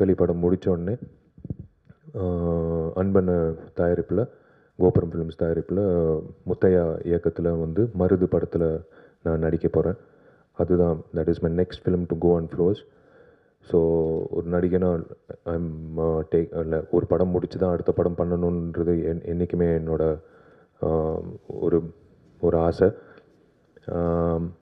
கலி படம் முடித்தோடனே அன்பன் தயாரிப்பில் கோபுரம் ஃபிலிம்ஸ் தயாரிப்பில் முத்தையா இயக்கத்தில் வந்து மருது படத்தில் நான் நடிக்க போகிறேன் அதுதான் that is my next film to go and flows so ஒரு நடிகனாக ஐம் டேக் uh, இல்லை ஒரு படம் முடிச்சு தான் அடுத்த படம் பண்ணணுன்றது என் என்றைக்குமே என்னோட ஒரு ஒரு ஆசை